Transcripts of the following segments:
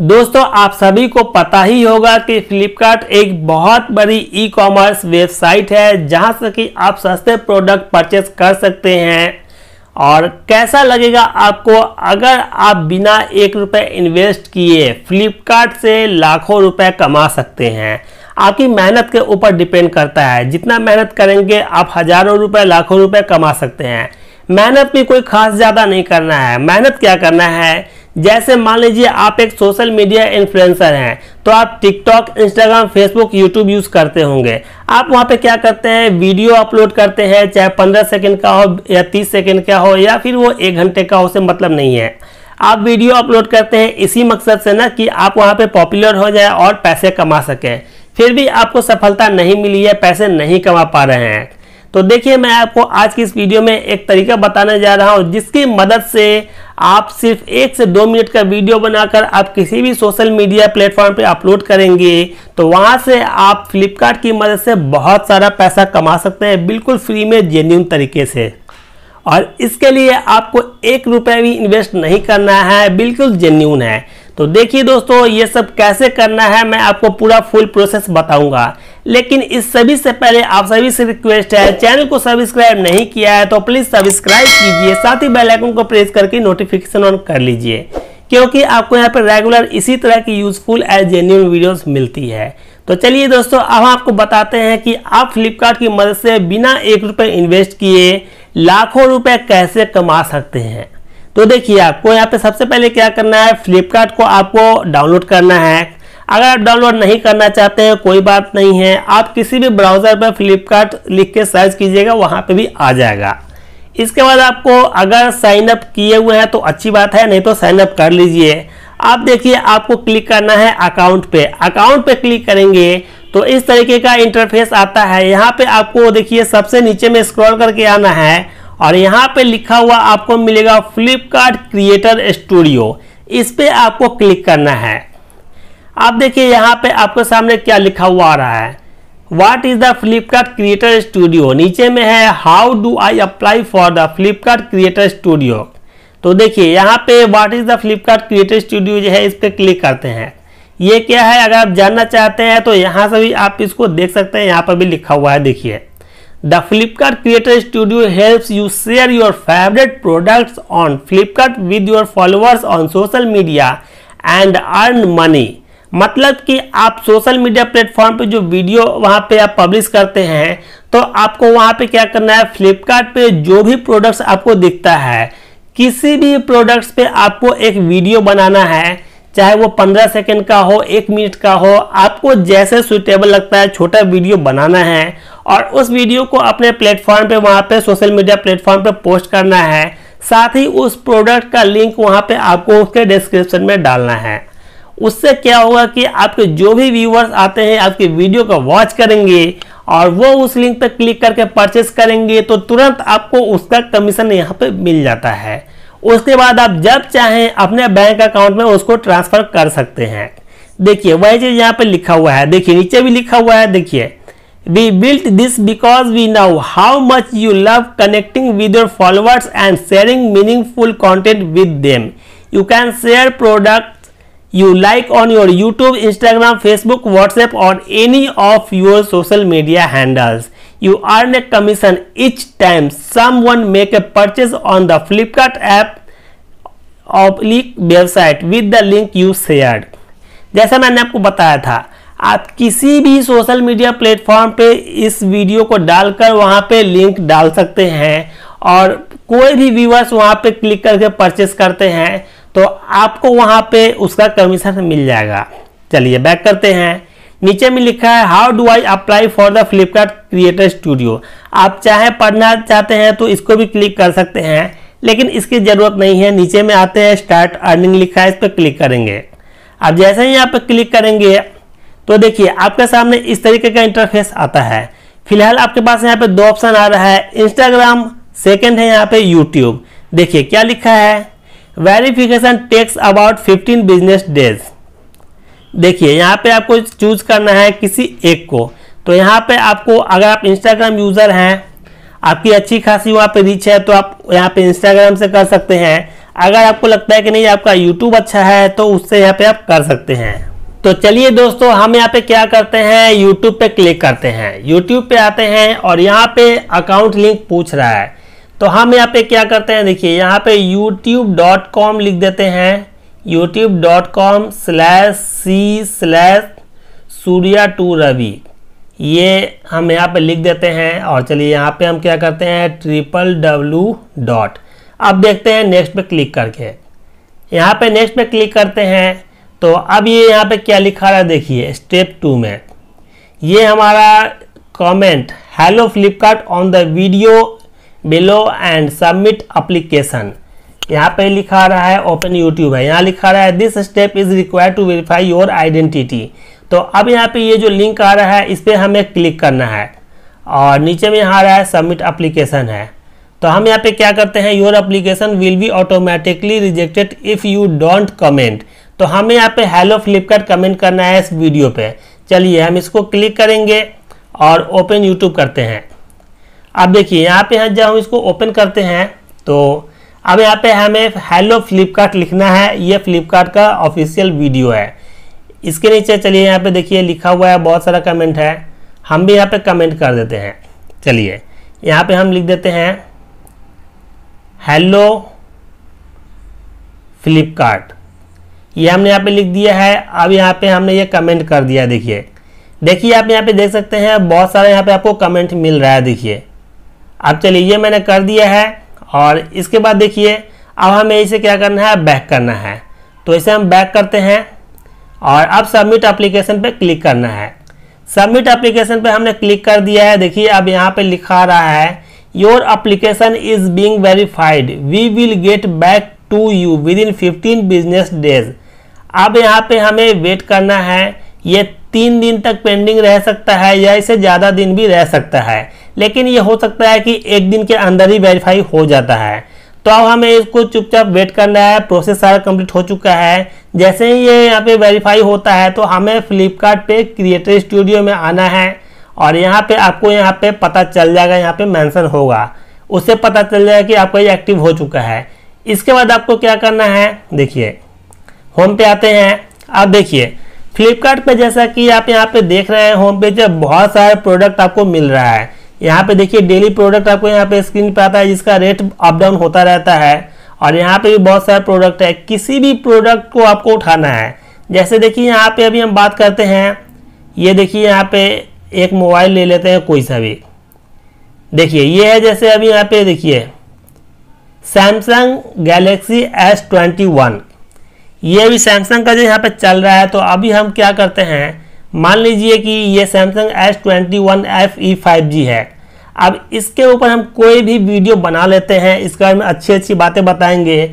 दोस्तों आप सभी को पता ही होगा कि फ्लिपकार्ट एक बहुत बड़ी ई कॉमर्स वेबसाइट है जहां से कि आप सस्ते प्रोडक्ट परचेस कर सकते हैं और कैसा लगेगा आपको अगर आप बिना एक रुपये इन्वेस्ट किए फ्लिपकार्ट से लाखों रुपए कमा सकते हैं आपकी मेहनत के ऊपर डिपेंड करता है जितना मेहनत करेंगे आप हजारों रुपए लाखों रुपए कमा सकते हैं मेहनत भी कोई खास ज़्यादा नहीं करना है मेहनत क्या करना है जैसे मान लीजिए आप एक सोशल मीडिया इन्फ्लुएंसर हैं तो आप TikTok Instagram Facebook YouTube use करते होंगे आप वहाँ पे क्या करते हैं वीडियो अपलोड करते हैं चाहे पंद्रह सेकंड का हो या तीस सेकंड का हो या फिर वो एक घंटे का हो से मतलब नहीं है आप वीडियो अपलोड करते हैं इसी मकसद से ना कि आप वहाँ पे पॉपुलर हो जाए और पैसे कमा सकें फिर भी आपको सफलता नहीं मिली है पैसे नहीं कमा पा रहे हैं तो देखिए मैं आपको आज की इस वीडियो में एक तरीका बताने जा रहा हूँ जिसकी मदद से आप सिर्फ एक से दो मिनट का वीडियो बनाकर आप किसी भी सोशल मीडिया प्लेटफॉर्म पे अपलोड करेंगे तो वहाँ से आप फ्लिपकार्ट की मदद से बहुत सारा पैसा कमा सकते हैं बिल्कुल फ्री में जेन्यून तरीके से और इसके लिए आपको एक रुपये भी इन्वेस्ट नहीं करना है बिल्कुल जेन्यून है तो देखिए दोस्तों ये सब कैसे करना है मैं आपको पूरा फुल प्रोसेस बताऊंगा लेकिन इस सभी से पहले आप सभी से रिक्वेस्ट है चैनल को सब्सक्राइब नहीं किया है तो प्लीज सब्सक्राइब कीजिए साथ ही बेल आइकन को प्रेस करके नोटिफिकेशन ऑन कर लीजिए क्योंकि आपको यहाँ पर रेगुलर इसी तरह की यूजफुल एंड जेन्यून वीडियोस मिलती है तो चलिए दोस्तों अब आपको बताते हैं कि आप फ्लिपकार्ट की मदद से बिना एक रुपये इन्वेस्ट किए लाखों रुपए कैसे कमा सकते हैं तो देखिए आपको यहाँ पे सबसे पहले क्या करना है फ्लिपकार्ट को आपको डाउनलोड करना है अगर आप डाउनलोड नहीं करना चाहते हैं कोई बात नहीं है आप किसी भी ब्राउज़र पर फ्लिपकार्ट लिख के सर्च कीजिएगा वहाँ पर भी आ जाएगा इसके बाद आपको अगर साइन अप किए हुए हैं तो अच्छी बात है नहीं तो साइन अप कर लीजिए आप देखिए आपको क्लिक करना है अकाउंट पे अकाउंट पे क्लिक करेंगे तो इस तरीके का इंटरफेस आता है यहाँ पे आपको देखिए सबसे नीचे में स्क्रॉल करके आना है और यहाँ पे लिखा हुआ आपको मिलेगा फ्लिपकार्ट क्रिएटर स्टूडियो इस पर आपको क्लिक करना है अब देखिए यहाँ पे आपके सामने क्या लिखा हुआ आ रहा है what is the Flipkart creator studio नीचे में है how do I apply for the Flipkart creator studio तो देखिए यहाँ पे what is the Flipkart creator studio जो है इस पर क्लिक करते हैं ये क्या है अगर आप जानना चाहते हैं तो यहाँ से भी आप इसको देख सकते हैं यहाँ पर भी लिखा हुआ है देखिए the Flipkart creator studio helps you share your favourite products on Flipkart with your followers on social media and earn money मतलब कि आप सोशल मीडिया प्लेटफॉर्म पे जो वीडियो वहाँ पे आप पब्लिश करते हैं तो आपको वहाँ पे क्या करना है फ्लिपकार्ट पे जो भी प्रोडक्ट्स आपको दिखता है किसी भी प्रोडक्ट्स पे आपको एक वीडियो बनाना है चाहे वो पंद्रह सेकेंड का हो एक मिनट का हो आपको जैसे सुटेबल लगता है छोटा वीडियो बनाना है और उस वीडियो को अपने प्लेटफॉर्म पे वहाँ पे सोशल मीडिया प्लेटफॉर्म पे पोस्ट करना है साथ ही उस प्रोडक्ट का लिंक वहाँ पे आपको उसके डिस्क्रिप्शन में डालना है उससे क्या होगा कि आपके जो भी व्यूवर्स आते हैं आपकी वीडियो को वॉच करेंगे और वो उस लिंक पर क्लिक करके परचेस करेंगे तो तुरंत आपको उसका कमीशन यहाँ पे मिल जाता है उसके बाद आप जब चाहें अपने बैंक अकाउंट में उसको ट्रांसफर कर सकते हैं देखिए वही चीज़ यहाँ पे लिखा हुआ है देखिए नीचे भी लिखा हुआ है देखिए we built this because we now how much you love connecting with your followers and sharing meaningful content with them you can share product you like on your YouTube, Instagram, Facebook, WhatsApp or any of your social media handles. You earn a commission each time someone make a purchase on the Flipkart app oblique website with the link you shared. जैसा मैंने आपको बताया था आप किसी भी social media platform पे इस वीडियो को डालकर वहाँ पे लिंक डाल सकते हैं और कोई भी व्यूवर्स वहाँ पे क्लिक करके परचेस करते हैं तो आपको वहां पे उसका कमीशन मिल जाएगा चलिए बैक करते हैं नीचे में लिखा है how do I apply for the Flipkart creator studio आप चाहे पढ़ना चाहते हैं तो इसको भी क्लिक कर सकते हैं लेकिन इसकी ज़रूरत नहीं है नीचे में आते हैं स्टार्ट अर्निंग लिखा है इस पर क्लिक करेंगे अब जैसे ही यहाँ पर क्लिक करेंगे तो देखिए आपके सामने इस तरीके का इंटरफेस आता है फिलहाल आपके पास यहाँ पे दो ऑप्शन आ रहा है इंस्टाग्राम सेकेंड है यहाँ पे यूट्यूब देखिए क्या लिखा है verification takes about 15 business days देखिए यहाँ पे आपको चूज करना है किसी एक को तो यहाँ पे आपको अगर आप इंस्टाग्राम यूज़र हैं आपकी अच्छी खासी वहाँ पे रीच है तो आप यहाँ पे इंस्टाग्राम से कर सकते हैं अगर आपको लगता है कि नहीं आपका यूट्यूब अच्छा है तो उससे यहाँ पे आप कर सकते हैं तो चलिए दोस्तों हम यहाँ पे क्या करते हैं यूट्यूब पे क्लिक करते हैं यूट्यूब पे आते हैं और यहाँ पे अकाउंट लिंक पूछ रहा है तो हम यहाँ पे क्या करते हैं देखिए यहाँ पे youtube.com लिख देते हैं youtube.com slash C slash Surya to Ravi ये हम यहाँ पे लिख देते हैं और चलिए यहाँ पे हम क्या करते हैं ट्रिपल डब्लू डॉट अब देखते हैं नेक्स्ट पे क्लिक करके यहाँ पे नेक्स्ट पे क्लिक करते हैं तो अब ये यहाँ पे क्या लिखा रहा है देखिए स्टेप टू में ये हमारा comment hello Flipkart on the video below and submit application यहाँ पे लिखा रहा है ओपन यूट्यूब है यहाँ लिखा रहा है this step is require to verify your identity तो अब यहाँ पे ये जो लिंक आ रहा है इस पर हमें क्लिक करना है और नीचे में यहाँ आ रहा है सबमिट अप्लीकेशन है तो हम यहाँ पे क्या करते हैं your application will be automatically rejected if you don't comment तो हमें यहाँ पे हेलो फ्लिपकार्ट कमेंट करना है इस वीडियो पे चलिए हम इसको क्लिक करेंगे और ओपन यूट्यूब करते हैं अब देखिए यहाँ पे हम जब हम इसको ओपन करते हैं तो अब यहाँ पे हमें हेलो फ्लिपकार्ट लिखना है ये फ्लिपकार्ट का ऑफिशियल वीडियो है इसके नीचे चलिए यहाँ पे देखिए लिखा हुआ है बहुत सारा कमेंट है हम भी यहाँ पे कमेंट कर देते हैं चलिए यहाँ पे हम लिख देते हैं हेलो फ्लिपकार्ट ये हमने यहाँ पे लिख दिया है अब यहाँ पे हमने ये कमेंट कर दिया देखिए देखिए आप यहाँ पे देख सकते हैं बहुत सारे यहाँ पे आपको कमेंट मिल रहा है देखिए अब चलिए ये मैंने कर दिया है और इसके बाद देखिए अब हमें इसे क्या करना है बैक करना है तो इसे हम बैक करते हैं और अब सबमिट एप्लीकेशन पे क्लिक करना है सबमिट एप्लीकेशन पे हमने क्लिक कर दिया है देखिए अब यहाँ पे लिखा रहा है your application is being verified we will get back to you within fifteen business days अब यहाँ पे हमें वेट करना है ये तीन दिन तक पेंडिंग रह सकता है या इसे ज़्यादा दिन भी रह सकता है लेकिन ये हो सकता है कि एक दिन के अंदर ही वेरीफाई हो जाता है तो अब हमें इसको चुपचाप वेट करना है प्रोसेस सारा कंप्लीट हो चुका है जैसे ही ये यहाँ पे वेरीफाई होता है तो हमें फ्लिपकार्ट पे क्रिएटर स्टूडियो में आना है और यहाँ पे आपको यहाँ पे पता चल जाएगा यहाँ पे मेंशन होगा उससे पता चल जाएगा कि आपका ये एक्टिव हो चुका है इसके बाद आपको क्या करना है देखिए होम पे आते हैं आप देखिए फ्लिपकार्ट जैसा कि आप यहाँ पे देख रहे हैं होम पे जब बहुत सारे प्रोडक्ट आपको मिल रहा है यहाँ पे देखिए डेली प्रोडक्ट आपको यहाँ पे स्क्रीन पे आता है जिसका रेट अप डाउन होता रहता है और यहाँ पे भी बहुत सारे प्रोडक्ट है किसी भी प्रोडक्ट को आपको उठाना है जैसे देखिए यहाँ पे अभी हम बात करते हैं ये देखिए यहाँ पे एक मोबाइल ले लेते हैं कोई सा भी देखिए ये है जैसे अभी यहाँ पे देखिए Samsung Galaxy S twenty one ये भी सैमसंग का जो यहाँ पे चल रहा है तो अभी हम क्या करते हैं मान लीजिए कि ये Samsung S twenty one F E five G है अब इसके ऊपर हम कोई भी वीडियो बना लेते हैं इसके बारे में अच्छी अच्छी बातें बताएंगे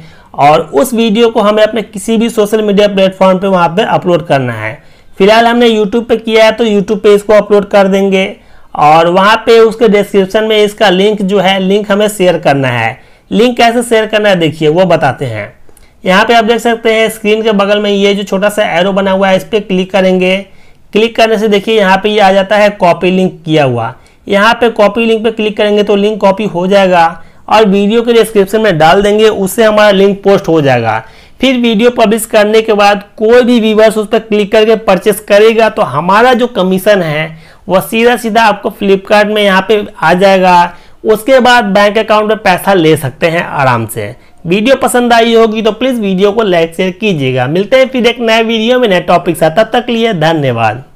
और उस वीडियो को हमें अपने किसी भी सोशल मीडिया प्लेटफॉर्म पे वहाँ पे अपलोड करना है फिलहाल हमने यूट्यूब पे किया है तो यूट्यूब पे इसको अपलोड कर देंगे और वहाँ पे उसके डिस्क्रिप्शन में इसका लिंक जो है लिंक हमें शेयर करना है लिंक कैसे शेयर करना है देखिए वो बताते हैं यहाँ पे आप देख सकते हैं स्क्रीन के बगल में ये जो छोटा सा एरो बना हुआ है इस पर क्लिक करेंगे क्लिक करने से देखिए यहाँ पे ये आ जाता है कॉपी लिंक किया हुआ यहाँ पे कॉपी लिंक पे क्लिक करेंगे तो लिंक कॉपी हो जाएगा और वीडियो के डिस्क्रिप्शन में डाल देंगे उससे हमारा लिंक पोस्ट हो जाएगा फिर वीडियो पब्लिश करने के बाद कोई भी व्यूवर्स उस पर क्लिक करके परचेस करेगा तो हमारा जो कमीशन है वह सीधा सीधा आपको फ्लिपकार्ट में यहाँ पे आ जाएगा उसके बाद बैंक अकाउंट में पैसा ले सकते हैं आराम से वीडियो पसंद आई होगी तो प्लीज़ वीडियो को लाइक शेयर कीजिएगा मिलते हैं फिर एक नए वीडियो में नए टॉपिक साथ तब तक लिए धन्यवाद